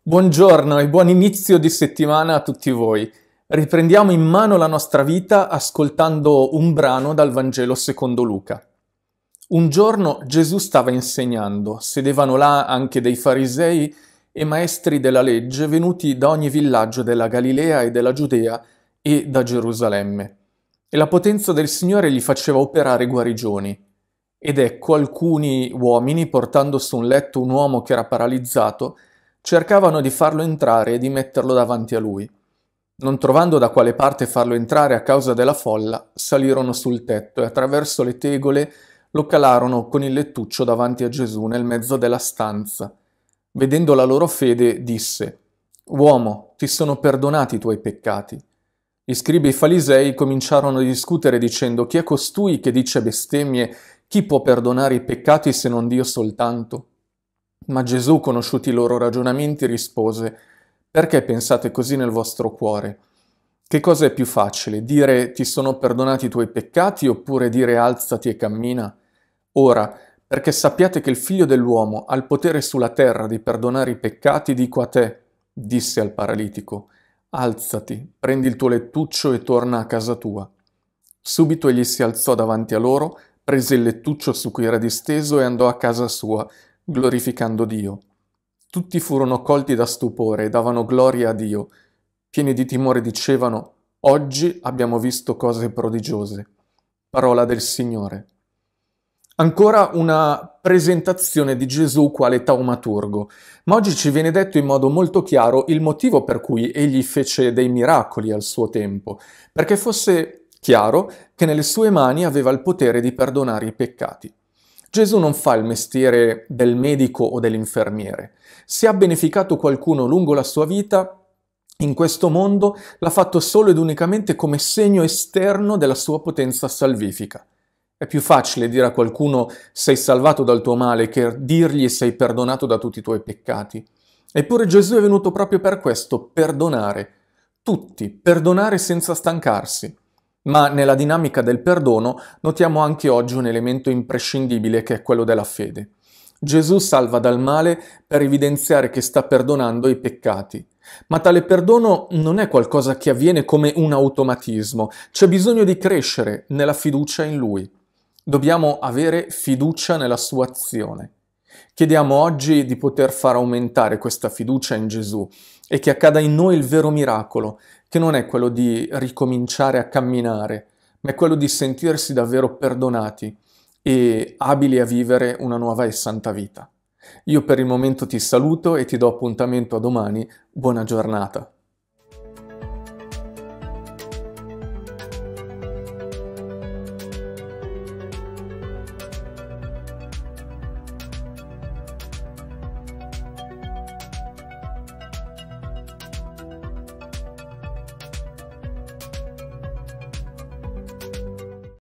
Buongiorno e buon inizio di settimana a tutti voi. Riprendiamo in mano la nostra vita ascoltando un brano dal Vangelo secondo Luca. Un giorno Gesù stava insegnando, sedevano là anche dei farisei e maestri della legge venuti da ogni villaggio della Galilea e della Giudea e da Gerusalemme. E la potenza del Signore gli faceva operare guarigioni. Ed ecco alcuni uomini portando su un letto un uomo che era paralizzato cercavano di farlo entrare e di metterlo davanti a lui. Non trovando da quale parte farlo entrare a causa della folla, salirono sul tetto e attraverso le tegole lo calarono con il lettuccio davanti a Gesù nel mezzo della stanza. Vedendo la loro fede, disse, Uomo, ti sono perdonati i tuoi peccati. Gli scribi e i farisei cominciarono a discutere dicendo, Chi è costui che dice bestemmie? Chi può perdonare i peccati se non Dio soltanto? Ma Gesù, conosciuti i loro ragionamenti, rispose, Perché pensate così nel vostro cuore? Che cosa è più facile, dire ti sono perdonati i tuoi peccati oppure dire alzati e cammina? Ora, perché sappiate che il figlio dell'uomo ha il potere sulla terra di perdonare i peccati, dico a te, disse al paralitico, alzati, prendi il tuo lettuccio e torna a casa tua. Subito egli si alzò davanti a loro, prese il lettuccio su cui era disteso e andò a casa sua, glorificando Dio. Tutti furono colti da stupore e davano gloria a Dio. Pieni di timore dicevano, oggi abbiamo visto cose prodigiose. Parola del Signore. Ancora una presentazione di Gesù quale taumaturgo, ma oggi ci viene detto in modo molto chiaro il motivo per cui egli fece dei miracoli al suo tempo, perché fosse chiaro che nelle sue mani aveva il potere di perdonare i peccati. Gesù non fa il mestiere del medico o dell'infermiere. Se ha beneficato qualcuno lungo la sua vita, in questo mondo l'ha fatto solo ed unicamente come segno esterno della sua potenza salvifica. È più facile dire a qualcuno sei salvato dal tuo male che dirgli sei perdonato da tutti i tuoi peccati. Eppure Gesù è venuto proprio per questo, perdonare. Tutti, perdonare senza stancarsi. Ma nella dinamica del perdono notiamo anche oggi un elemento imprescindibile che è quello della fede. Gesù salva dal male per evidenziare che sta perdonando i peccati. Ma tale perdono non è qualcosa che avviene come un automatismo, c'è bisogno di crescere nella fiducia in Lui. Dobbiamo avere fiducia nella sua azione. Chiediamo oggi di poter far aumentare questa fiducia in Gesù e che accada in noi il vero miracolo, che non è quello di ricominciare a camminare, ma è quello di sentirsi davvero perdonati e abili a vivere una nuova e santa vita. Io per il momento ti saluto e ti do appuntamento a domani. Buona giornata.